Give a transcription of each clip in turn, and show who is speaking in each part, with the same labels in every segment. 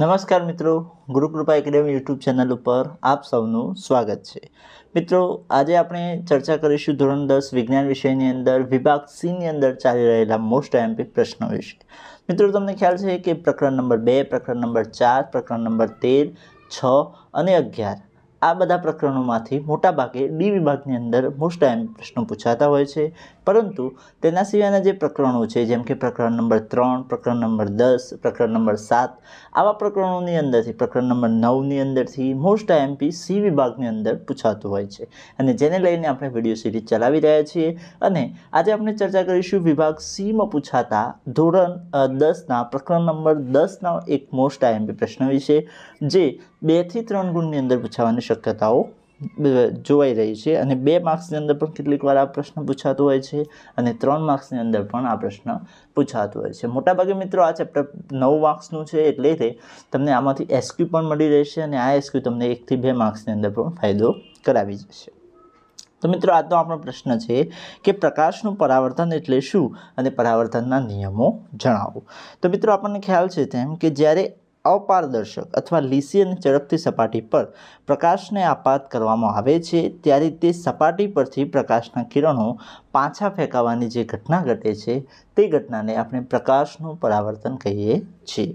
Speaker 1: નમસ્કાર મિત્રો ગુરુકૃપા academy YouTube channel ઉપર આપ સૌનું સ્વાગત છે મિત્રો આજે આપણે ચર્ચા કરીશું ધોરણ દસ વિજ્ઞાન વિષયની અંદર વિભાગ સીની અંદર ચાલી રહેલા મોસ્ટ એમ્પિક પ્રશ્નો વિશે મિત્રો તમને ખ્યાલ છે કે પ્રકરણ નંબર બે પ્રકરણ નંબર ચાર પ્રકરણ નંબર તેર છ અને અગિયાર આ બધા પ્રકરણોમાંથી મોટાભાગે ડી વિભાગની અંદર મોસ્ટ ટાઈમ પ્રશ્નો પૂછાતા હોય છે પરંતુ તેના સિવાયના જે પ્રકરણો છે જેમ કે પ્રકરણ નંબર ત્રણ પ્રકરણ નંબર દસ પ્રકરણ નંબર સાત આવા પ્રકરણોની અંદરથી પ્રકરણ નંબર નવની અંદરથી મોસ્ટ આઈએમપી સી વિભાગની અંદર પૂછાતું હોય છે અને જેને લઈને આપણે વિડીયો સિરીઝ ચલાવી રહ્યા છીએ અને આજે આપણે ચર્ચા કરીશું વિભાગ સીમાં પૂછાતા ધોરણ દસના પ્રકરણ નંબર દસના એક મોસ્ટ આઈએમપી પ્રશ્ન વિશે જે બેથી ત્રણ ગુણની અંદર પૂછાવાની શક્યતાઓ જોવાઈ રહી છે અને બે માર્ક્સની અંદર પણ કેટલીક વાર આ પ્રશ્ન પૂછાતો હોય છે અને ત્રણ માર્ક્સની અંદર પણ આ પ્રશ્ન પૂછાતો હોય છે મોટાભાગે મિત્રો આ ચેપ્ટર નવ માર્ક્સનું છે એટલે તે તમને આમાંથી એસક્યુ પણ મળી રહેશે અને આ એસક્યુ તમને એકથી બે માર્ક્સની અંદર પણ ફાયદો કરાવી જશે તો મિત્રો આ તો આપણો પ્રશ્ન છે કે પ્રકાશનું પરાવર્તન એટલે શું અને પરાવર્તનના નિયમો જણાવો તો મિત્રો આપણને ખ્યાલ છે તેમ કે જ્યારે અપારદર્શક અથવા લીસી અને ચળકતી સપાટી પર પ્રકાશને આપાત કરવામાં આવે છે ત્યારે તે સપાટી પરથી પ્રકાશના કિરણો પાછા ફેંકાવાની જે ઘટના ઘટે છે તે ઘટનાને આપણે પ્રકાશનું પરાવર્તન કહીએ છીએ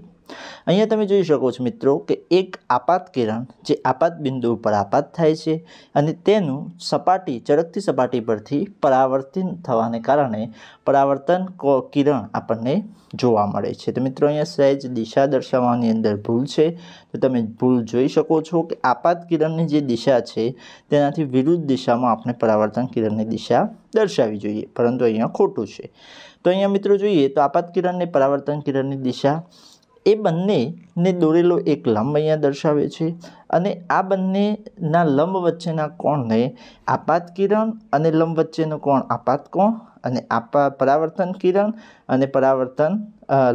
Speaker 1: અહીંયા તમે જોઈ શકો છો મિત્રો કે એક આપાત કિરણ જે આપાત બિંદુ ઉપર આપાત થાય છે અને તેનું સપાટી ચળકતી સપાટી પરથી પરાવર્તિત થવાને કારણે પરાવર્તન કિરણ આપણને જોવા મળે છે તો મિત્રો અહીંયા સહેજ દિશા દર્શાવવાની અંદર ભૂલ છે તો તમે ભૂલ જોઈ શકો છો કે આપાત કિરણની જે દિશા છે તેનાથી વિરુદ્ધ દિશામાં આપણે પરાવર્તન કિરણની દિશા દર્શાવી જોઈએ પરંતુ અહીંયા ખોટું છે તો અહીંયા મિત્રો જોઈએ તો આપાત કિરણને પરાવર્તન કિરણની દિશા એ બંનેને દોરેલો એક લંબ અહીંયા દર્શાવે છે અને આ બંનેના લંબ વચ્ચેના કોણને આપાત કિરણ અને લંબ વચ્ચેનો કોણ આપાત કોણ અને આપા પરાવર્તન કિરણ અને પરાવર્તન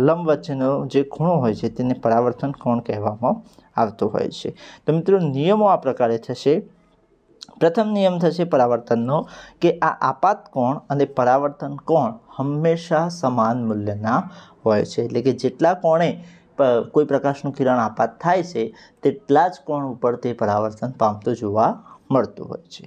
Speaker 1: લંબ વચ્ચેનો જે ખૂણો હોય છે તેને પરાવર્તન કોણ કહેવામાં આવતો હોય છે તો મિત્રો નિયમો આ પ્રકારે થશે પ્રથમ નિયમ થશે પરાવર્તનનો કે આ આપાત કોણ અને પરાવર્તન કોણ હંમેશા સમાન મૂલ્યના હોય છે એટલે કે જેટલા કોણે કોઈ પ્રકાશનું કિરણ આપાત થાય છે તેટલા જ કોણ ઉપર તે પરાવર્તન પામતું જોવા મળતું હોય છે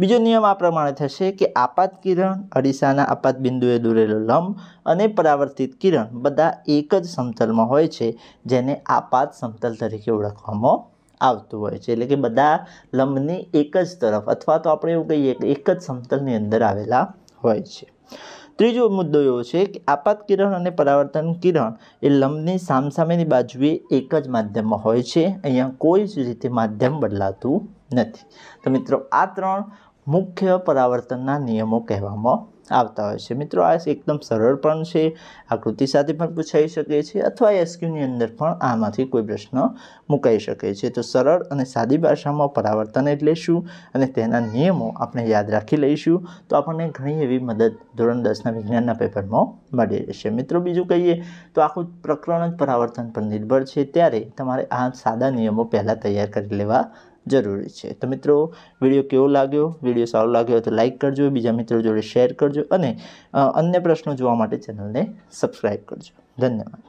Speaker 1: બીજો નિયમ આ પ્રમાણે થશે કે આપાત કિરણ અરીસાના આપાત બિંદુએ દોરેલો લંબ અને પરાવર્તિત કિરણ બધા એક જ સમતલમાં હોય છે જેને આપાત સમતલ તરીકે ઓળખવામાં આવતું હોય છે એટલે કે બધા લંબની એક જ તરફ અથવા તો આપણે એવું કહીએ કે એક જ સમતલની અંદર આવેલા હોય છે ત્રીજો મુદ્દો એવો છે કે આપાત કિરણ અને પરાવર્તન કિરણ એ લંબની સામસામેની બાજુએ એક જ માધ્યમમાં હોય છે અહીંયા કોઈ જ રીતે માધ્યમ બદલાતું નથી તો મિત્રો આ ત્રણ મુખ્ય પરાવર્તનના નિયમો કહેવામાં આવતા હોય છે મિત્રો આ એકદમ સરળ પણ છે આકૃતિ સાથે પણ પૂછાઈ શકે છે અથવા એસક્યુની અંદર પણ આમાંથી કોઈ પ્રશ્ન મુકાઈ શકે છે તો સરળ અને સાદી ભાષામાં પરાવર્તન એટલે શું અને તેના નિયમો આપણે યાદ રાખી લઈશું તો આપણને ઘણી એવી મદદ ધોરણ દસના વિજ્ઞાનના પેપરમાં મળી રહેશે મિત્રો બીજું કહીએ તો આખું પ્રકરણ જ પરાવર્તન પર નિર્ભર છે ત્યારે તમારે આ સાદા નિયમો પહેલાં તૈયાર કરી લેવા જરૂરી છે તો મિત્રો વિડીયો કેવો લાગ્યો વિડીયો સારો લાગ્યો તો લાઇક કરજો બીજા મિત્રો જોડે શેર કરજો અને અન્ય પ્રશ્નો જોવા માટે ચેનલને સબસ્ક્રાઈબ કરજો ધન્યવાદ